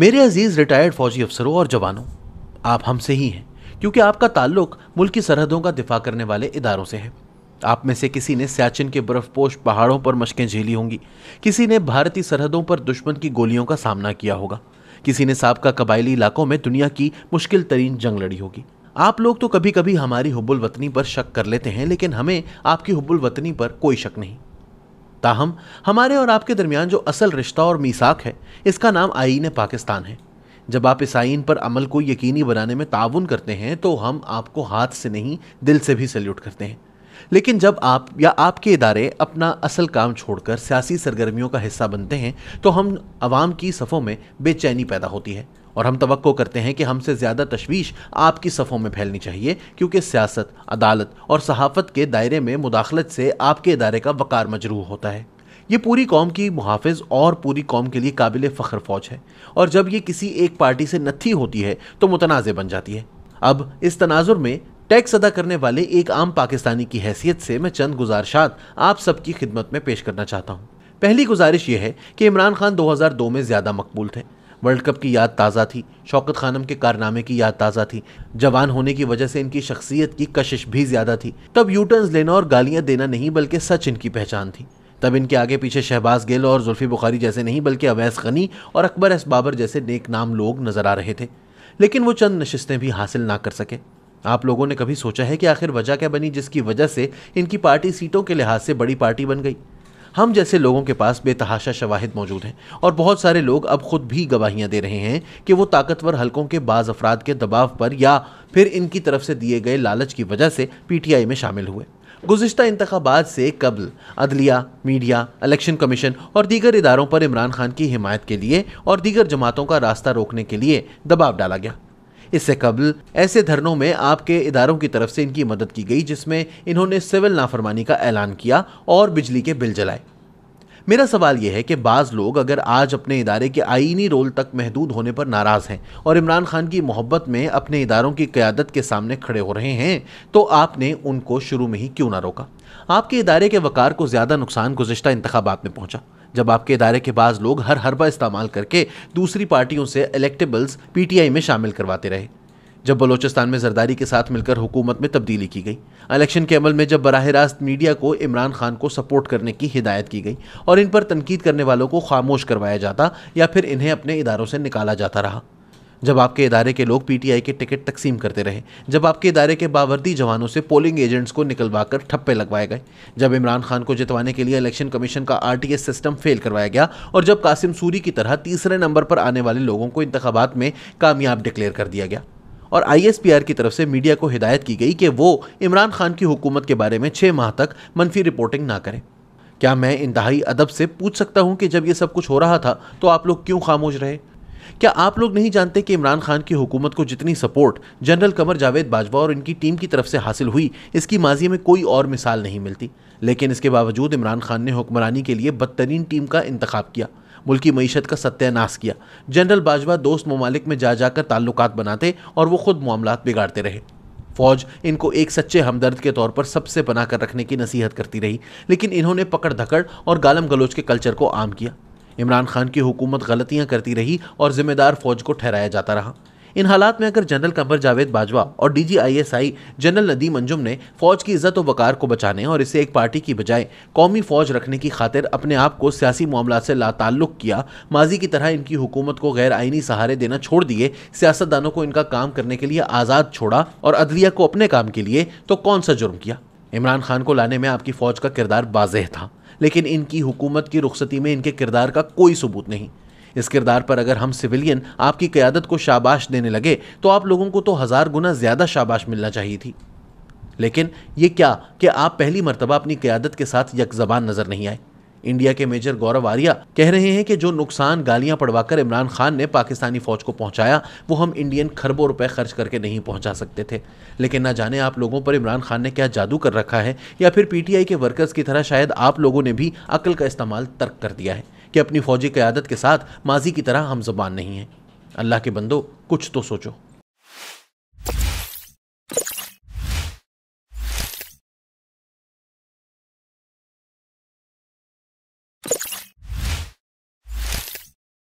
मेरे अजीज रिटायर्ड फौजी अफसरों और जवानों आप हमसे ही हैं क्योंकि आपका ताल्लुक मुल्क की सरहदों का दिफा करने वाले इदारों से है आप में से किसी ने सियाचिन के बर्फपोश पहाड़ों पर मशकें झेली होंगी किसी ने भारतीय सरहदों पर दुश्मन की गोलियों का सामना किया होगा किसी ने सबका कबायली इलाकों में दुनिया की मुश्किल तरीन जंग लड़ी होगी आप लोग तो कभी कभी हमारी हुबुल वतनी पर शक कर लेते हैं लेकिन हमें आपकी हुबुल वतनी पर कोई शक नहीं ताहम हमारे और आपके दरमियान जो असल रिश्ता और मीसाक है इसका नाम आइन पाकिस्तान है जब आप इस आइन पर अमल को यकीनी बनाने में ताउन करते हैं तो हम आपको हाथ से नहीं दिल से भी सल्यूट करते हैं लेकिन जब आप या आपके इदारे अपना असल काम छोड़कर सियासी सरगर्मियों का हिस्सा बनते हैं तो हम आवाम की सफ़ों में बेचैनी पैदा होती है और हम तो करते हैं कि हमसे ज़्यादा तशवीश आपकी सफ़ों में फैलनी चाहिए क्योंकि सियासत अदालत और सहाफ़त के दायरे में मुदाखलत से आपके इदारे का वक़ार मजरूह होता है ये पूरी कौम की मुहाफ़ और पूरी कौम के लिए काबिल फ़ख्र फ़ौज है और जब ये किसी एक पार्टी से नथी होती है तो मुतनाज़ बन जाती है अब इस तनाजुर में टैक्स अदा करने वाले एक आम पाकिस्तानी की हैसियत से मैं चंद गुजारशात आप सबकी खिदमत में पेश करना चाहता हूँ पहली गुजारिश यह है कि इमरान खान 2002 में ज़्यादा मकबूल थे वर्ल्ड कप की याद ताज़ा थी शौकत खानम के कारनामे की याद ताज़ा थी जवान होने की वजह से इनकी शख्सियत की कशिश भी ज़्यादा थी तब यूटर्न्स लेना और गालियाँ देना नहीं बल्कि सच इनकी पहचान थी तब इनके आगे पीछे शहबाज गिल और जुल्फी बुखारी जैसे नहीं बल्कि अवैस गनी और अकबर एस बाबर जैसे नेक नाम लोग नज़र आ रहे थे लेकिन वो चंद नशस्तें भी हासिल ना कर सके आप लोगों ने कभी सोचा है कि आखिर वजह क्या बनी जिसकी वजह से इनकी पार्टी सीटों के लिहाज से बड़ी पार्टी बन गई हम जैसे लोगों के पास बेतहाशा शवाहिद मौजूद हैं और बहुत सारे लोग अब खुद भी गवाहियां दे रहे हैं कि वो ताकतवर हलकों के बाज़ अफराद के दबाव पर या फिर इनकी तरफ से दिए गए लालच की वजह से पीटीआई में शामिल हुए गुजशत इंतबात से कबल अदलिया मीडिया इलेक्शन कमीशन और दीगर इदारों पर इमरान खान की हिमायत के लिए और दीगर जमातों का रास्ता रोकने के लिए दबाव डाला गया इससे कबल ऐसे धरनों में आपके इदारों की तरफ से इनकी मदद की गई जिसमें इन्होंने सिविल नाफरमानी का ऐलान किया और बिजली के बिल जलाए मेरा सवाल यह है कि बाज़ लोग अगर आज अपने इदारे के आइनी रोल तक महदूद होने पर नाराज़ हैं और इमरान खान की मोहब्बत में अपने इदारों की क़्यादत के सामने खड़े हो रहे हैं तो आपने उनको शुरू में ही क्यों ना रोका आपके इदारे के वक़ार को ज़्यादा नुकसान गुजशत इंतबात में पहुँचा जब आपके इदारे के बाद लोग हर हरबा इस्तेमाल करके दूसरी पार्टियों से इलेक्टेबल्स पीटीआई में शामिल करवाते रहे जब बलोचिस्तान में जरदारी के साथ मिलकर हुकूमत में तब्दीली की गई इलेक्शन के अमल में जब बरह रास्त मीडिया को इमरान खान को सपोर्ट करने की हिदायत की गई और इन पर तनकीद करने वालों को खामोश करवाया जाता या फिर इन्हें अपने इदारों से निकाला जाता रहा जब आपके इदारे के लोग पीटीआई के टिकट तकसीम करते रहे जब आपके इदारे के बावर्दी जवानों से पोलिंग एजेंट्स को निकलवा कर ठप्पे लगवाए गए जब इमरान खान को जितवाने के लिए इलेक्शन कमीशन का आरटीएस सिस्टम फेल करवाया गया और जब कासिम सूरी की तरह तीसरे नंबर पर आने वाले लोगों को इंतबात में कामयाब डिक्लेयर कर दिया गया और आई की तरफ से मीडिया को हिदायत की गई कि वो इमरान खान की हुकूमत के बारे में छः माह तक मनफी रिपोर्टिंग ना करें क्या मैं इंतहाई अदब से पूछ सकता हूँ कि जब ये सब कुछ हो रहा था तो आप लोग क्यों खामोश रहे क्या आप लोग नहीं जानते कि इमरान खान की हुकूमत को जितनी सपोर्ट जनरल कमर जावेद बाजवा और इनकी टीम की तरफ से हासिल हुई इसकी माजी में कोई और मिसाल नहीं मिलती लेकिन इसके बावजूद इमरान खान ने हुक्मरानी के लिए बदतरीन टीम का इंतखब किया मुल्की मीशत का सत्यानाश किया जनरल बाजवा दोस्त ममालिक में जा जाकर ताल्लुक बनाते और वो खुद मामला बिगाड़ते रहे फौज इनको एक सच्चे हमदर्द के तौर पर सबसे बनाकर रखने की नसीहत करती रही लेकिन इन्होंने पकड़ धकड़ और गालम गलोच के कल्चर को आम किया इमरान खान की हुकूमत गलतियां करती रही और जिम्मेदार फौज को ठहराया जाता रहा इन हालात में अगर जनरल कमर जावेद बाजवा और डीजीआईएसआई जनरल नदीम अंजुम ने फौज की इज्जत और वकार को बचाने और इसे एक पार्टी की बजाय कौमी फौज रखने की खातिर अपने आप को सियासी मामला से लाताल्लुक किया माजी की तरह इनकी हुकूमत को गैर आइनी सहारे देना छोड़ दिए सियासतदानों को इनका काम करने के लिए आज़ाद छोड़ा और अदलिया को अपने काम के लिए तो कौन सा जुर्म किया इमरान खान को लाने में आपकी फौज का किरदार वाजह था लेकिन इनकी हुकूमत की रुखसती में इनके किरदार का कोई सबूत नहीं इस किरदार पर अगर हम सिविलियन आपकी क़्यादत को शाबाश देने लगे तो आप लोगों को तो हज़ार गुना ज़्यादा शाबाश मिलना चाहिए थी लेकिन ये क्या कि आप पहली मरतबा अपनी क़्यादत के साथ यकजबान नज़र नहीं आए इंडिया के मेजर गौरव आर्या कह रहे हैं कि जो नुकसान गालियां पड़वाकर इमरान खान ने पाकिस्तानी फौज को पहुंचाया वो हम इंडियन खरबों रुपए खर्च करके नहीं पहुंचा सकते थे लेकिन ना जाने आप लोगों पर इमरान खान ने क्या जादू कर रखा है या फिर पीटीआई के वर्कर्स की तरह शायद आप लोगों ने भी अकल का इस्तेमाल तर्क कर दिया है कि अपनी फौजी क्यादत के साथ माजी की तरह हम जबान नहीं है अल्लाह के बंदो कुछ तो सोचो